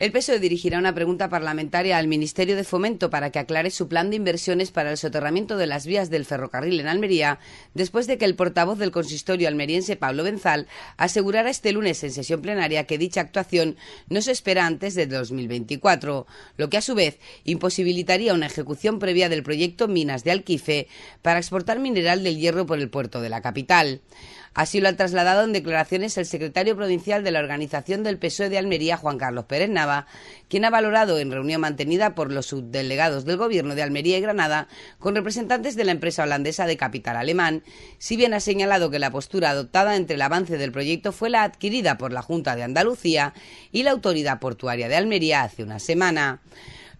El PSOE dirigirá una pregunta parlamentaria al Ministerio de Fomento para que aclare su plan de inversiones para el soterramiento de las vías del ferrocarril en Almería, después de que el portavoz del consistorio almeriense Pablo Benzal asegurara este lunes en sesión plenaria que dicha actuación no se espera antes de 2024, lo que a su vez imposibilitaría una ejecución previa del proyecto Minas de Alquife para exportar mineral del hierro por el puerto de la capital. Así lo ha trasladado en declaraciones el secretario provincial de la organización del PSOE de Almería, Juan Carlos Pérez Nava, quien ha valorado en reunión mantenida por los subdelegados del Gobierno de Almería y Granada con representantes de la empresa holandesa de capital alemán, si bien ha señalado que la postura adoptada entre el avance del proyecto fue la adquirida por la Junta de Andalucía y la Autoridad Portuaria de Almería hace una semana.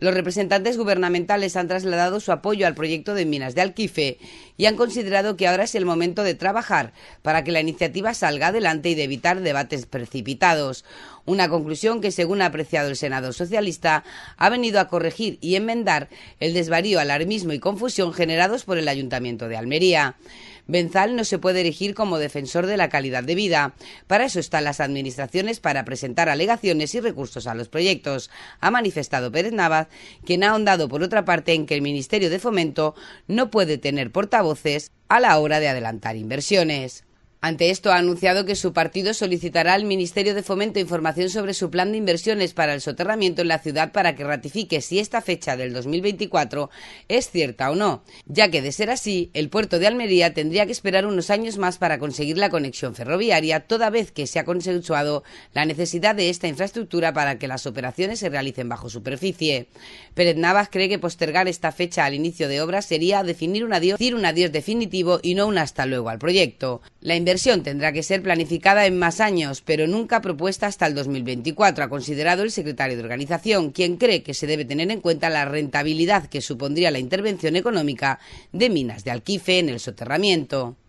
Los representantes gubernamentales han trasladado su apoyo al proyecto de minas de Alquife y han considerado que ahora es el momento de trabajar para que la iniciativa salga adelante y de evitar debates precipitados. Una conclusión que, según ha apreciado el Senado socialista, ha venido a corregir y enmendar el desvarío, alarmismo y confusión generados por el Ayuntamiento de Almería. Benzal no se puede erigir como defensor de la calidad de vida. Para eso están las administraciones para presentar alegaciones y recursos a los proyectos, ha manifestado Pérez Navas quien ha ahondado por otra parte en que el Ministerio de Fomento no puede tener portavoces a la hora de adelantar inversiones. Ante esto ha anunciado que su partido solicitará al Ministerio de Fomento información sobre su plan de inversiones para el soterramiento en la ciudad para que ratifique si esta fecha del 2024 es cierta o no, ya que de ser así, el puerto de Almería tendría que esperar unos años más para conseguir la conexión ferroviaria, toda vez que se ha consensuado la necesidad de esta infraestructura para que las operaciones se realicen bajo superficie. Pérez Navas cree que postergar esta fecha al inicio de obras sería definir decir un adiós definitivo y no un hasta luego al proyecto. La inversión tendrá que ser planificada en más años, pero nunca propuesta hasta el 2024, ha considerado el secretario de organización, quien cree que se debe tener en cuenta la rentabilidad que supondría la intervención económica de minas de alquife en el soterramiento.